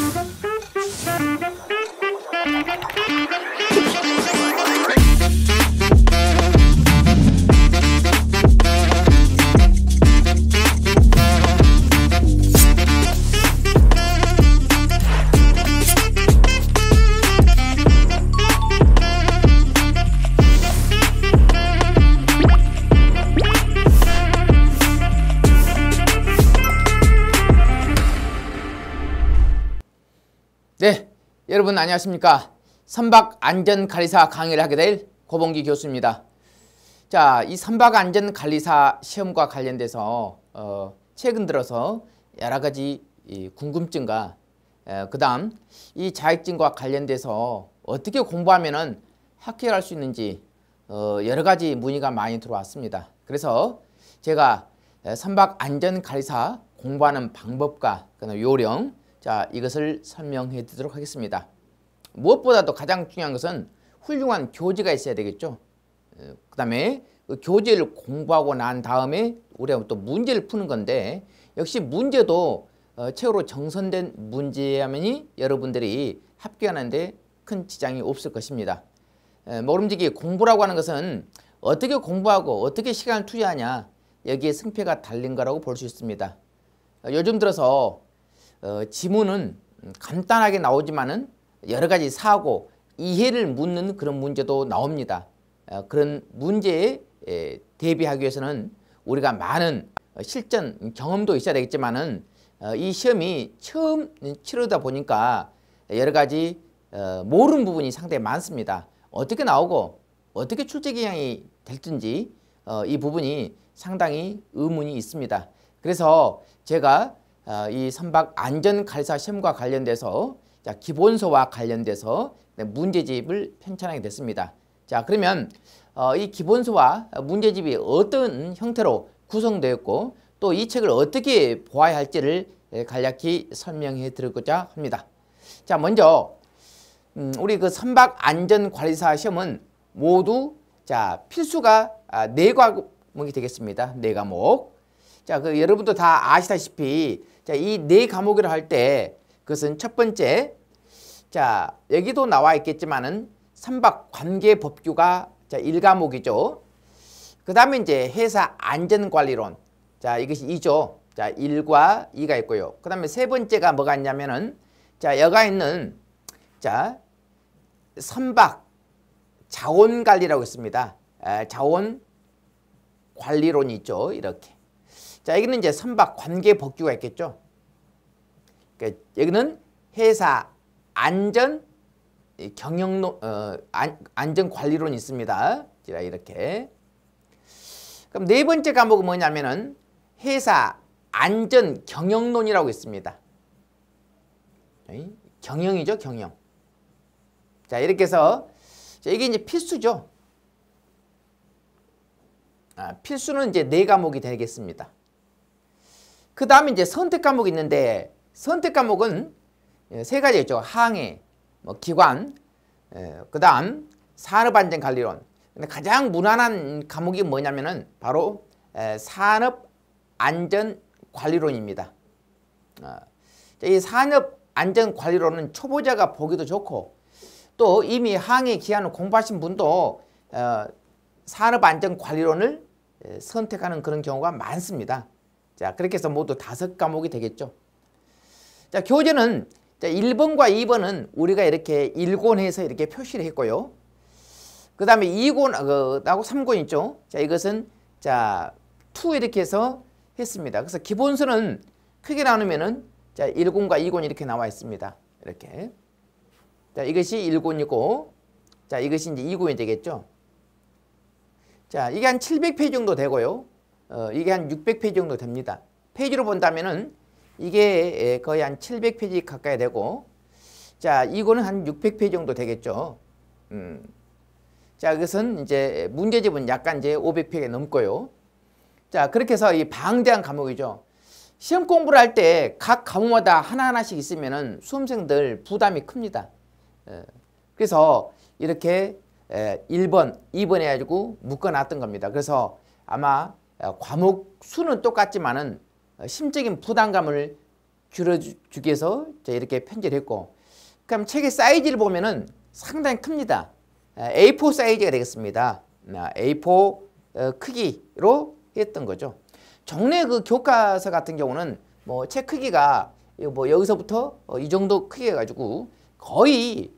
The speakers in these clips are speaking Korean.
Thank you. 여러분 안녕하십니까 선박 안전관리사 강의를 하게 될 고봉기 교수입니다 자이 선박 안전관리사 시험과 관련돼서 어, 최근 들어서 여러 가지 궁금증과 어, 그 다음 이 자격증과 관련돼서 어떻게 공부하면 합격할 수 있는지 어, 여러 가지 문의가 많이 들어왔습니다 그래서 제가 선박 어, 안전관리사 공부하는 방법과 요령 자, 이것을 설명해 드리도록 하겠습니다. 무엇보다도 가장 중요한 것은 훌륭한 교재가 있어야 되겠죠. 어, 그 다음에 그 교재를 공부하고 난 다음에 우리가 또 문제를 푸는 건데 역시 문제도 어, 책로 정선된 문제야만이 여러분들이 합격하는데 큰 지장이 없을 것입니다. 어, 모름지기 공부라고 하는 것은 어떻게 공부하고 어떻게 시간을 투자하냐 여기에 승패가 달린 거라고 볼 수 있습니다. 어, 요즘 들어서 어, 지문은 간단하게 나오지만은 여러 가지 사고 이해를 묻는 그런 문제도 나옵니다. 어, 그런 문제에 에, 대비하기 위해서는 우리가 많은 어, 실전 경험도 있어야 되겠지만은 어, 이 시험이 처음 치르다 보니까 여러 가지 어, 모르는 부분이 상당히 많습니다. 어떻게 나오고 어떻게 출제 기량이 될든지 이 부분이 상당히 의문이 있습니다. 그래서 제가 어, 이 선박 안전 갈사 시험과 관련돼서 자, 기본서와 관련돼서 네, 문제집을 편찬하게 됐습니다. 자 그러면 어, 이 기본서와 문제집이 어떤 형태로 구성되었고 또 이 책을 어떻게 보아야 할지를 예, 간략히 설명해 드리고자 합니다. 자 먼저 음, 우리 그 선박 안전관리사 시험은 모두 자 필수가 아, 네 과목이 되겠습니다. 네 과목. 자, 그 여러분도 다 아시다시피 자, 이 네 과목을 할때 그것은 첫 번째 자, 여기도 나와 있겠지만은 삼박 관계 법규가 자, 1과목이죠. 그다음에 이제 회사 안전 관리론. 자, 이것이 2죠. 자, 1과 2가 있고요. 그다음에 세 번째가 뭐가 있냐면은 자, 여가 있는 자, 선박 자원 관리라고 있습니다. 아, 자원 관리론이 있죠. 이렇게. 자, 여기는 이제 선박 관계 법규가 있겠죠. 그러니까 여기는 회사 안전 경영 어, 안전 관리론 있습니다. 자, 이렇게. 그럼 네 번째 과목은 뭐냐면은 회사 안전 경영론이라고 있습니다. 경영이죠, 경영. 자, 이렇게 해서 자, 이게 이제 필수죠. 아, 필수는 이제 네 과목이 되겠습니다. 그 다음에 이제 선택 과목이 있는데 선택 과목은 예, 세 가지 있죠. 항해, 뭐 기관, 예, 그 다음 산업안전관리론. 근데 가장 무난한 과목이 뭐냐면은 바로 예, 산업안전관리론입니다. 아, 이 산업안전관리론은 초보자가 보기도 좋고 또 이미 항해 기한을 공부하신 분도 어, 산업안전관리론을 선택하는 그런 경우가 많습니다. 자, 그렇게 해서 모두 다섯 과목이 되겠죠. 자, 교재는 자, 1번과 2번은 우리가 이렇게 일곤해서 이렇게 표시를 했고요. 그 다음에 2권하고 어, 3권 있죠. 자, 이것은 자, 2 이렇게 해서 했습니다. 그래서 기본서는 크게 나누면은 자, 1권과 2권 이렇게 나와 있습니다. 이렇게. 자, 이것이 1권이고 자, 이것이 이제 2권이 되겠죠. 자, 이게 한 700페이지 정도 되고요. 어, 이게 한 600페이지 정도 됩니다. 페이지로 본다면은 이게 예, 거의 한 700페이지 가까이 되고 자 이거는 한 600페이지 정도 되겠죠. 음. 자 이것은 이제 문제집은 약간 이제 500페이지 넘고요. 자 그렇게 해서 이 방대한 과목이죠. 시험 공부를 할 때 각 과목마다 하나하나씩 있으면은 수험생들 부담이 큽니다. 예. 그래서 이렇게 1번, 예, 2번 해가지고 묶어놨던 겁니다. 그래서 아마 어, 과목 수는 똑같지만은 심적인 부담감을 줄여주기 위해서 이렇게 편지를 했고 그럼 책의 사이즈를 보면은 상당히 큽니다. 어, A4 사이즈가 되겠습니다. 아, A4 어, 크기로 했던 거죠. 정례 그 교과서 같은 경우는 뭐 책 크기가 뭐 여기서부터 이 정도 크기 해가지고 거의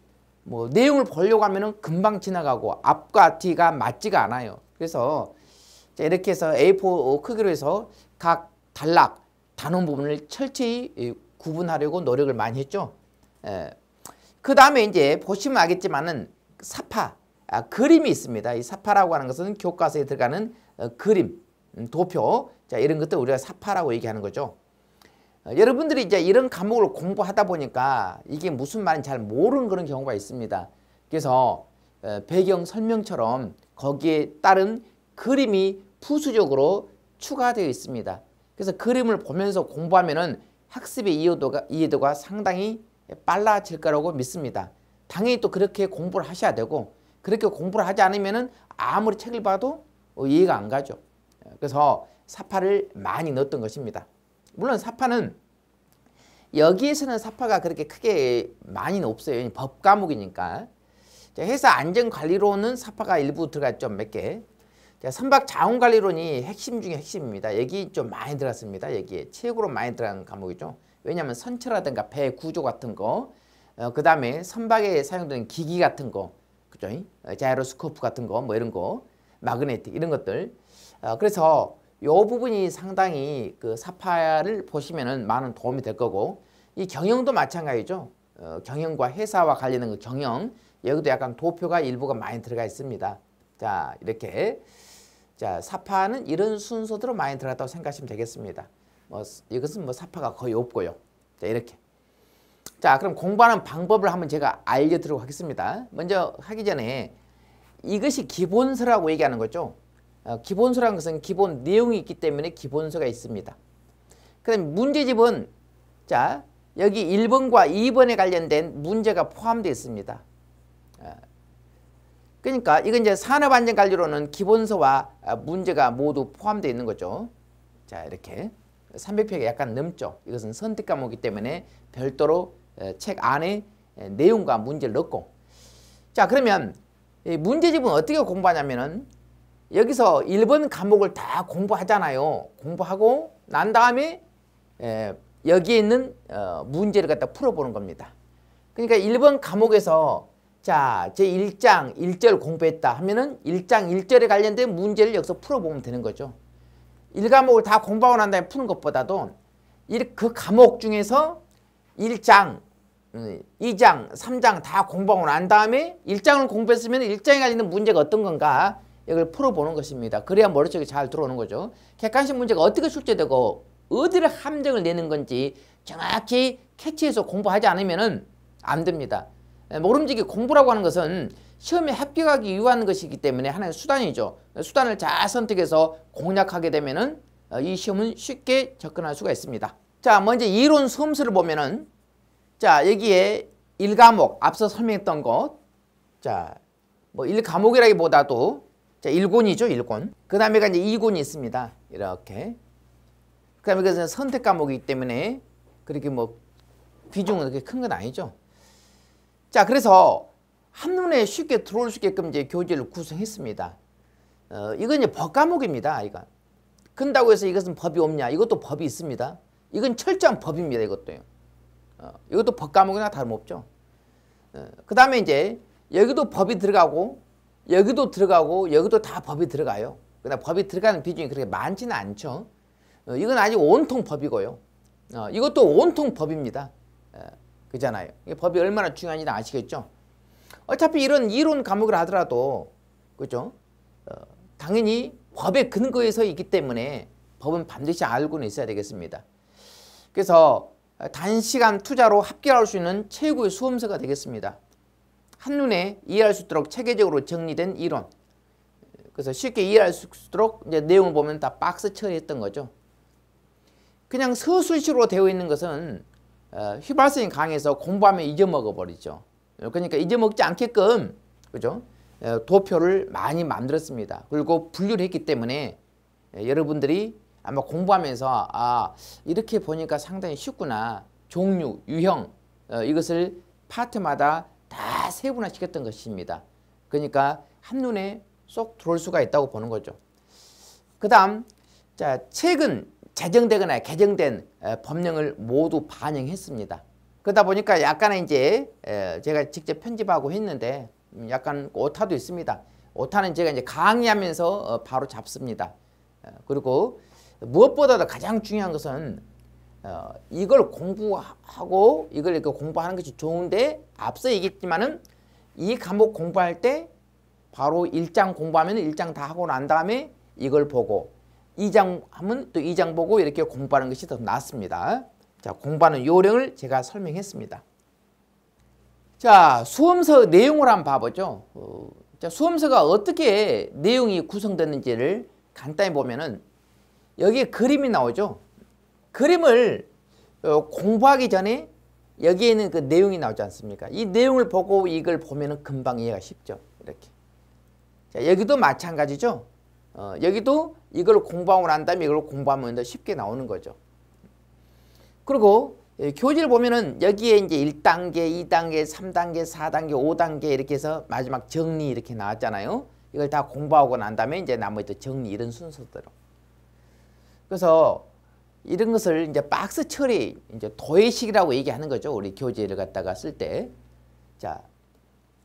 뭐 내용을 보려고 하면은 금방 지나가고 앞과 뒤가 맞지가 않아요. 그래서 자, 이렇게 해서 A4 어, 크기로 해서 각 단락, 단원 부분을 철저히 예, 구분하려고 노력을 많이 했죠. 예. 그 다음에 이제 보시면 알겠지만은 사파, 아, 그림이 있습니다. 이 사파라고 하는 것은 교과서에 들어가는 어, 그림, 음, 도표, 자, 이런 것들 우리가 사파라고 얘기하는 거죠. 어, 여러분들이 이제 이런 과목을 공부하다 보니까 이게 무슨 말인지 잘 모르는 그런 경우가 있습니다. 그래서 어, 배경 설명처럼 거기에 따른 그림이 부수적으로 추가되어 있습니다. 그래서 그림을 보면서 공부하면 학습의 이해도가, 이해도가 상당히 빨라질 거라고 믿습니다. 당연히 또 그렇게 공부를 하셔야 되고 그렇게 공부를 하지 않으면 아무리 책을 봐도 이해가 안 가죠. 그래서 사파를 많이 넣었던 것입니다. 물론 사파는 여기에서는 사파가 그렇게 크게 많이는 없어요. 법 과목이니까. 회사 안전관리로는 사파가 일부 들어갔죠. 몇 개. 선박 자원관리론이 핵심 중에 핵심입니다. 얘기 좀 많이 들었습니다. 얘기 최고로 많이 들어간 과목이죠. 왜냐하면 선체라든가 배 구조 같은 거, 어, 그 다음에 선박에 사용되는 기기 같은 거, 그죠? 어, 자이로스코프 같은 거, 뭐 이런 거, 마그네틱 이런 것들. 어, 그래서 요 부분이 상당히 그 사파를 보시면은 많은 도움이 될 거고 이 경영도 마찬가지죠. 어, 경영과 회사와 관련된 그 경영 여기도 약간 도표가 일부가 많이 들어가 있습니다. 자 이렇게 자, 사파는 이런 순서대로 많이 들어갔다고 생각하시면 되겠습니다. 뭐 이것은 뭐 사파가 거의 없고요. 자, 이렇게. 자, 그럼 공부하는 방법을 한번 제가 알려드리고 하겠습니다. 먼저 하기 전에 이것이 기본서라고 얘기하는 거죠. 어, 기본서라는 것은 기본 내용이 있기 때문에 기본서가 있습니다. 그다 문제집은 자 여기 1번과 2번에 관련된 문제가 포함되어 있습니다. 어, 그러니까 이건 이제 산업안전관리로는 기본서와 아, 문제가 모두 포함되어 있는 거죠. 자 이렇게 300페이지 약간 넘죠. 이것은 선택 과목이기 때문에 별도로 책 안에 내용과 문제를 넣고 자 그러면 문제집은 어떻게 공부하냐면은 여기서 1번 과목을 다 공부하잖아요. 공부하고 난 다음에 여기에 있는 어, 문제를 갖다 풀어보는 겁니다. 그러니까 1번 과목에서 자, 제 1장 1절 공부했다 하면은 1장 1절에 관련된 문제를 여기서 풀어보면 되는 거죠. 1과목을 다 공부하고 난 다음에 푸는 것보다도 그 과목 중에서 1장, 2장, 음, 3장 다 공부하고 난 다음에 1장을 공부했으면 1장에 관련된 문제가 어떤 건가 이걸 풀어보는 것입니다. 그래야 머릿속에 잘 들어오는 거죠. 객관식 문제가 어떻게 출제되고 어디를 함정을 내는 건지 정확히 캐치해서 공부하지 않으면 안 됩니다. 예, 모름지기 공부라고 하는 것은 시험에 합격하기 위한 것이기 때문에 하나의 수단이죠. 수단을 잘 선택해서 공략하게 되면 은이 어, 시험은 쉽게 접근할 수가 있습니다. 자 먼저 뭐 이론 수험수를 보면은 자 여기에 일과목 앞서 설명했던 것자뭐 일과목이라기보다도 자 1권이죠 뭐 1권. 그 다음에 이제 2권이 있습니다 이렇게 그 다음에 선택 과목이기 때문에 그렇게 뭐 비중은 그렇게 큰 건 아니죠 자, 그래서 한눈에 쉽게 들어올 수 있게끔 이제 교재를 구성했습니다. 어, 이건 이제 법 과목입니다. 이건. 근다고 해서 이것은 법이 없냐? 이것도 법이 있습니다. 이건 철저한 법입니다. 이것도요. 어, 이것도 법 과목이나 다름없죠. 어, 그 다음에 이제 여기도 법이 들어가고 여기도 들어가고 여기도 다 법이 들어가요. 그다 법이 들어가는 비중이 그렇게 많지는 않죠. 어, 이건 아직 온통 법이고요. 어, 이것도 온통 법입니다. 어, 그잖아요. 법이 얼마나 중요한지 아시겠죠? 어차피 이런 이론 과목을 하더라도 그죠? 어, 당연히 법의 근거에서 있기 때문에 법은 반드시 알고는 있어야 되겠습니다. 그래서 단시간 투자로 합격할 수 있는 최고의 수험서가 되겠습니다. 한눈에 이해할 수 있도록 체계적으로 정리된 이론. 그래서 쉽게 이해할 수 있도록 이제 내용을 보면 다 박스 처리했던 거죠. 그냥 서술식으로 되어 있는 것은 어, 휘발성이 강해서 공부하면 잊어먹어 버리죠. 그러니까 잊어먹지 않게끔 그죠? 어, 도표를 많이 만들었습니다. 그리고 분류를 했기 때문에 예, 여러분들이 아마 공부하면서 아 이렇게 보니까 상당히 쉽구나 종류, 유형 어, 이것을 파트마다 다 세분화시켰던 것입니다. 그러니까 한눈에 쏙 들어올 수가 있다고 보는 거죠. 그 다음 자 책은 제정되거나 개정된 법령을 모두 반영했습니다. 그러다 보니까 약간의 이제 제가 직접 편집하고 했는데 음, 약간 오타도 있습니다. 오타는 제가 이제 강의하면서 어, 바로 잡습니다. 어, 그리고 무엇보다도 가장 중요한 것은 어, 이걸 공부하고 이걸 이렇게 공부하는 것이 좋은데 앞서 얘기했지만은 이 과목 공부할 때 바로 일장 공부하면 일장 다 하고 난 다음에 이걸 보고 2장 하면 또 2장 보고 이렇게 공부하는 것이 더 낫습니다. 자, 공부하는 요령을 제가 설명했습니다. 자, 수험서 내용을 한번 봐보죠. 어, 자, 수험서가 어떻게 내용이 구성되는지를 간단히 보면은 여기에 그림이 나오죠. 그림을 어, 공부하기 전에 여기에 는그 내용이 나오지 않습니까? 이 내용을 보고 이걸 보면은 금방 이해가 쉽죠. 이렇게. 자, 여기도 마찬가지죠. 어, 여기도 이걸 공부하고 난 다음에 이걸 공부하면 더 쉽게 나오는 거죠. 그리고 교재를 보면은 여기에 이제 1단계, 2단계, 3단계, 4단계, 5단계 이렇게 해서 마지막 정리 이렇게 나왔잖아요. 이걸 다 공부하고 난 다음에 이제 나머지 정리 이런 순서대로. 그래서 이런 것을 이제 박스 처리, 이제 도의식이라고 얘기하는 거죠. 우리 교재를 갖다가 쓸 때. 자,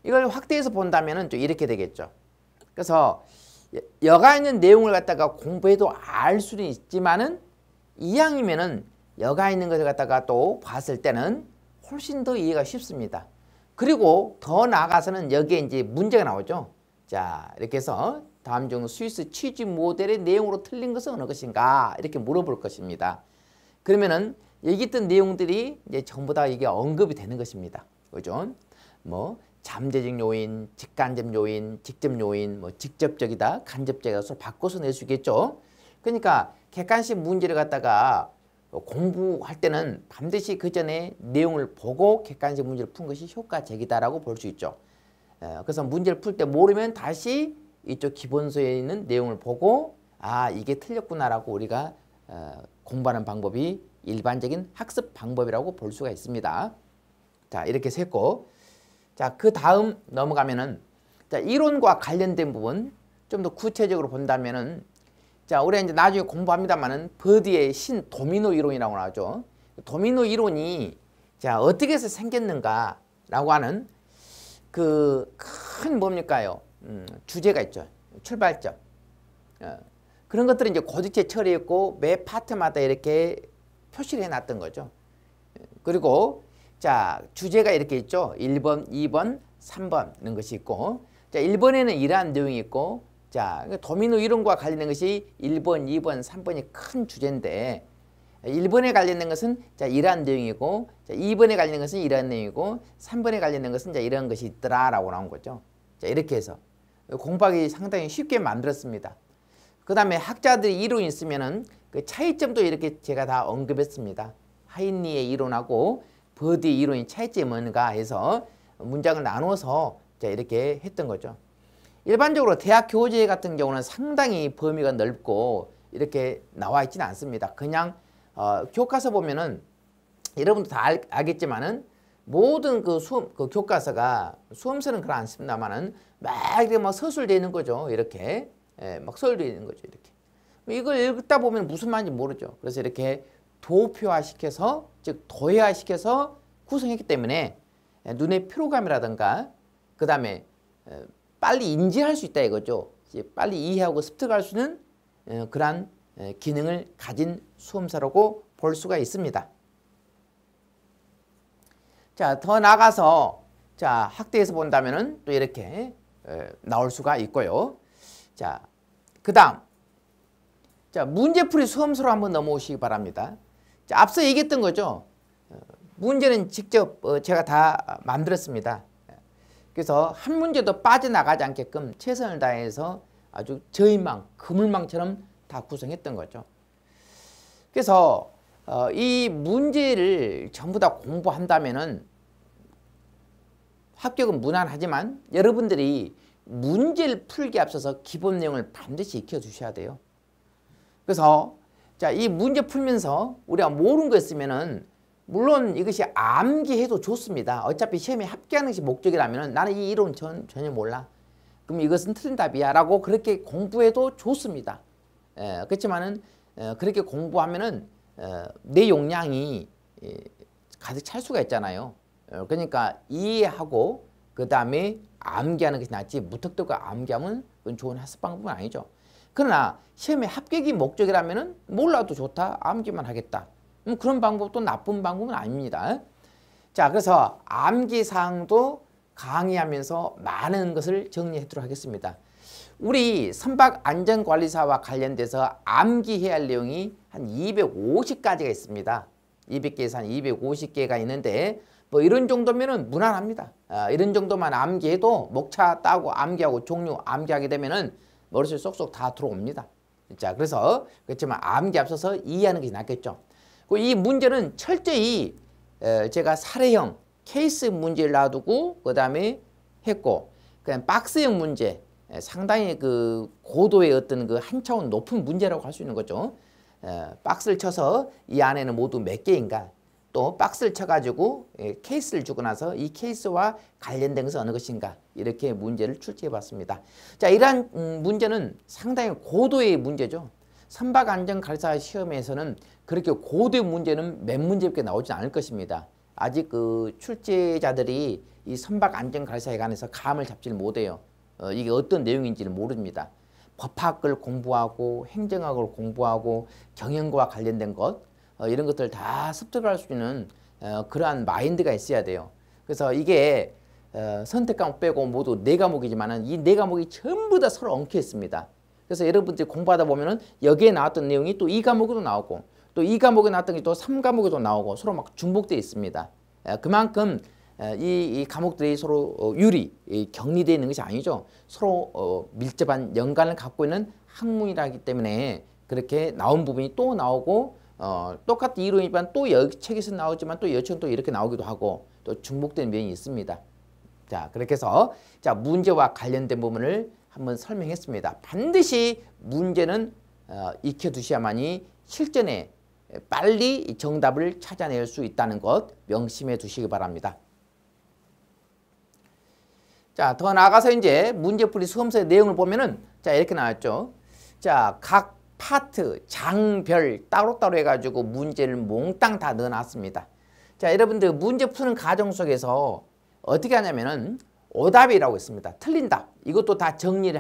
이걸 확대해서 본다면은 또 이렇게 되겠죠. 그래서 여가 있는 내용을 갖다가 공부해도 알 수는 있지만은 이왕이면은 여가 있는 것을 갖다가 또 봤을 때는 훨씬 더 이해가 쉽습니다. 그리고 더 나아가서는 여기에 이제 문제가 나오죠. 자, 이렇게 해서 다음 중 스위스 취지 모델의 내용으로 틀린 것은 어느 것인가? 이렇게 물어볼 것입니다. 그러면은 여기 있던 내용들이 이제 전부 다 이게 언급이 되는 것입니다. 그죠? 뭐 잠재적 요인, 직간접 요인, 직접 요인, 뭐 직접적이다, 간접적이다, 서로 바꿔서 낼 수 있겠죠. 그러니까 객관식 문제를 갖다가 뭐 공부할 때는 반드시 그 전에 내용을 보고 객관식 문제를 푼 것이 효과적이다라고 볼 수 있죠. 어, 그래서 문제를 풀 때 모르면 다시 이쪽 기본서에 있는 내용을 보고 아 이게 틀렸구나라고 우리가 어, 공부하는 방법이 일반적인 학습 방법이라고 볼 수가 있습니다. 자 이렇게 세고 자, 그 다음 넘어가면은 자, 이론과 관련된 부분 좀 더 구체적으로 본다면은 자, 우리 이제 나중에 공부합니다만은 버디의 신 도미노 이론이라고 나오죠. 도미노 이론이 자, 어떻게 해서 생겼는가라고 하는 그 큰 뭡니까요? 음, 주제가 있죠. 출발점. 어, 그런 것들은 이제 고지체 처리했고 매 파트마다 이렇게 표시를 해놨던 거죠. 그리고 자, 주제가 이렇게 있죠. 1번, 2번, 3번 있는 것이 있고 자, 1번에는 이러한 내용이 있고 자, 그러니까 도미노 이론과 관련된 것이 1번, 2번, 3번이 큰 주제인데 1번에 관련된 것은 자, 이러한 내용이고 자, 2번에 관련된 것은 이러한 내용이고 3번에 관련된 것은 자, 이런 것이 있더라라고 나온 거죠. 자, 이렇게 해서 공부하기 상당히 쉽게 만들었습니다. 그 다음에 학자들이 이론이 있으면은 그 차이점도 이렇게 제가 다 언급했습니다. 하인리의 이론하고 버디 이론의 차이점은가 해서 문장을 나눠서 이렇게 했던 거죠. 일반적으로 대학 교재 같은 경우는 상당히 범위가 넓고 이렇게 나와 있지는 않습니다. 그냥 어, 교과서 보면은 여러분도 다 알, 겠지만은 모든 그 수험 그 교과서가 수험서는 그런 안 씁니다만은 막 이렇게 막 뭐 서술되어 있는 거죠. 이렇게 예, 막 서술되어 있는 거죠. 이렇게 뭐 이걸 읽다 보면 무슨 말인지 모르죠. 그래서 이렇게 도표화 시켜서 즉 도예화시켜서 구성했기 때문에 예, 눈의 피로감이라든가 그 다음에 어, 빨리 인지할 수 있다 이거죠. 빨리 이해하고 습득할 수 있는 어, 그러한 어, 기능을 가진 수험사라고 볼 수가 있습니다. 자, 더 나가서 자, 학대에서 본다면은 또 이렇게 나올 수가 있고요. 자, 그다음 자, 문제풀이 수험서로 한번 넘어오시기 바랍니다. 앞서 얘기했던 거죠. 문제는 직접 어, 제가 다 만들었습니다. 그래서 한 문제도 빠져나가지 않게끔 최선을 다해서 아주 저희망, 그물망처럼 다 구성했던 거죠. 그래서 어, 이 문제를 전부 다 공부한다면 합격은 무난하지만 여러분들이 문제를 풀기 앞서서 기본 내용을 반드시 익혀주셔야 돼요. 그래서 자, 이 문제 풀면서 우리가 모르는 거 있으면은 물론 이것이 암기해도 좋습니다. 어차피 시험에 합격하는 것이 목적이라면 나는 이 이론 전, 전혀 몰라. 그럼 이것은 틀린 답이야 라고 그렇게 공부해도 좋습니다. 에, 예, 그렇지만은 어, 그렇게 공부하면은 어, 내 용량이 에, 예, 가득 찰 수가 있잖아요. 에, 어, 그러니까 이해하고 그 다음에 암기하는 것이 낫지 무턱대고 암기하면 그건 좋은 학습 방법은 아니죠. 그러나 시험에 합격이 목적이라면 은 몰라도 좋다. 암기만 하겠다. 음, 그런 방법도 나쁜 방법은 아닙니다. 자 그래서 암기사항도 강의하면서 많은 것을 정리하도록 하겠습니다. 우리 선박안전관리사와 관련돼서 암기해야 할 내용이 한 250가지가 있습니다. 200개에서 한 250개가 있는데 뭐 이런 정도면 은 무난합니다. 아, 이런 정도만 암기해도 목차 따고 암기하고 종류 암기하게 되면 은 머릿속에 쏙쏙 다 들어옵니다. 자, 그래서 그렇지만 암기 앞서서 이해하는 것이 낫겠죠. 이 문제는 철저히 제가 사례형 케이스 문제를 놔두고 그 다음에 했고 그냥 박스형 문제 상당히 그 고도의 어떤 그 한 차원 높은 문제라고 할 수 있는 거죠. 박스를 쳐서 이 안에는 모두 몇 개인가 또 박스를 쳐가지고 예, 케이스를 주고 나서 이 케이스와 관련된 것은 어느 것인가 이렇게 문제를 출제해봤습니다. 자 이러한 음, 문제는 상당히 고도의 문제죠. 선박안전관리사 시험에서는 그렇게 고도의 문제는 몇 문제밖에 나오지 않을 것입니다. 아직 그 출제자들이 이 선박안전관리사에 관해서 감을 잡지를 못해요. 어, 이게 어떤 내용인지는 모릅니다. 법학을 공부하고 행정학을 공부하고 경영과 관련된 것 어, 이런 것들 다 습득할 수 있는 어, 그러한 마인드가 있어야 돼요. 그래서 이게 어, 선택 과목 빼고 모두 네 과목이지만 이 네 과목이 전부 다 서로 엉켜 있습니다. 그래서 여러분들이 공부하다 보면 은 여기에 나왔던 내용이 또 이 과목에도 나오고 또 이 과목에 나왔던 게 또 삼 과목에도 나오고 서로 막 중복되어 있습니다. 에, 예, 그만큼 에, 예, 이, 이 과목들이 서로 어, 유리, 격리되어 있는 것이 아니죠. 서로 어, 밀접한 연관을 갖고 있는 학문이라기 때문에 그렇게 나온 부분이 또 나오고 어, 똑같은 이론이지만 또 여기 책에서 나오지만 또여기또 이렇게 나오기도 하고 또 중복된 면이 있습니다. 자 그렇게 해서 자 문제와 관련된 부분을 한번 설명했습니다. 반드시 문제는 어, 익혀두셔야만이 실전에 빨리 정답을 찾아낼 수 있다는 것 명심해 두시기 바랍니다. 자, 더 나아가서 이제 문제풀이 수험서의 내용을 보면은 자, 이렇게 나왔죠. 자, 각 파트, 장별 따로따로 해가지고 문제를 몽땅 다 넣어놨습니다. 자, 여러분들 문제 푸는 과정 속에서 어떻게 하냐면은 오답이라고 있습니다. 틀린 다 이것도 다 정리를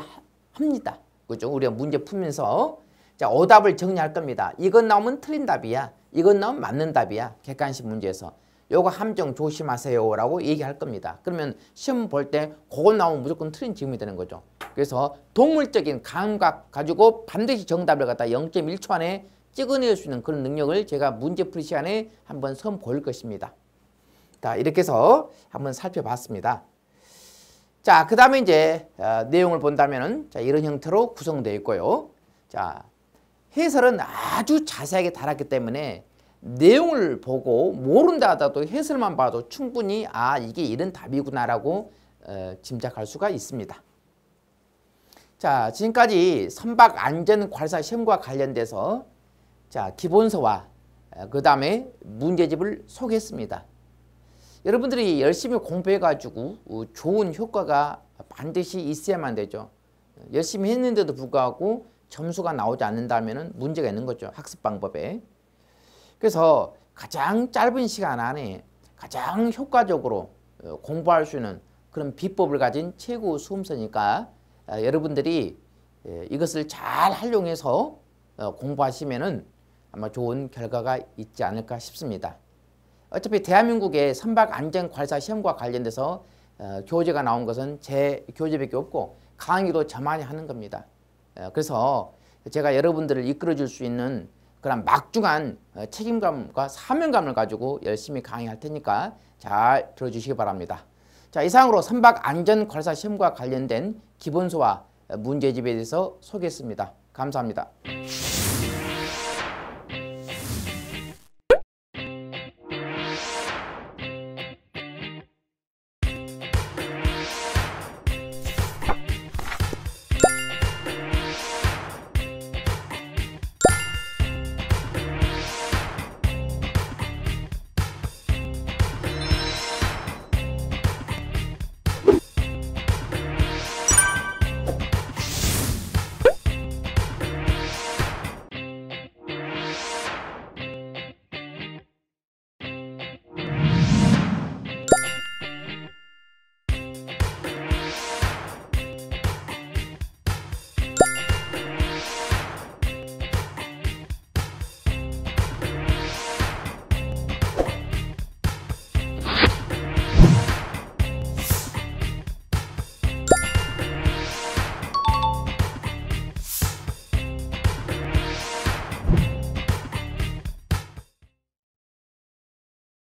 합니다. 그죠? 우리가 문제 풀면서 자, 오답을 정리할 겁니다. 이건 나오면 틀린 답이야. 이건 나오면 맞는 답이야. 객관식 문제에서. 요거 함정 조심하세요 라고 얘기할 겁니다. 그러면 시험 볼 때그거 나오면 무조건 틀린 지문이 되는 거죠. 그래서 동물적인 감각 가지고 반드시 정답을 갖다 0.1초 안에 찍어낼 수 있는 그런 능력을 제가 문제풀이 시간에 한번 선 보일 것입니다. 자 이렇게 해서 한번 살펴봤습니다. 자, 그 다음에 이제 어, 내용을 본다면은 자, 이런 형태로 구성되어 있고요. 자, 해설은 아주 자세하게 달았기 때문에 내용을 보고 모른다 하더라도 해설만 봐도 충분히 아 이게 이런 답이구나라고 어, 짐작할 수가 있습니다. 자 지금까지 선박 안전 관사 시험과 관련돼서 자 기본서와 어, 그 다음에 문제집을 소개했습니다. 여러분들이 열심히 공부해가지고 어, 좋은 효과가 반드시 있어야만 되죠. 열심히 했는데도 불구하고 점수가 나오지 않는다면 문제가 있는 거죠. 학습 방법에. 그래서 가장 짧은 시간 안에 가장 효과적으로 어, 공부할 수 있는 그런 비법을 가진 최고 수험서니까 어, 여러분들이 예, 이것을 잘 활용해서 어, 공부하시면은 아마 좋은 결과가 있지 않을까 싶습니다. 어차피 대한민국의 선박 안전 괄사 시험과 관련돼서 교재가 나온 것은 제 교재밖에 없고 강의도 저만이 하는 겁니다. 그래서 제가 여러분들을 이끌어 줄 수 있는 그런 막중한 어, 책임감과 사명감을 가지고 열심히 강의할 테니까 잘 들어주시기 바랍니다. 자 이상으로 선박 안전관리사 시험과 관련된 기본소와 문제집에 대해서 소개했습니다. 감사합니다.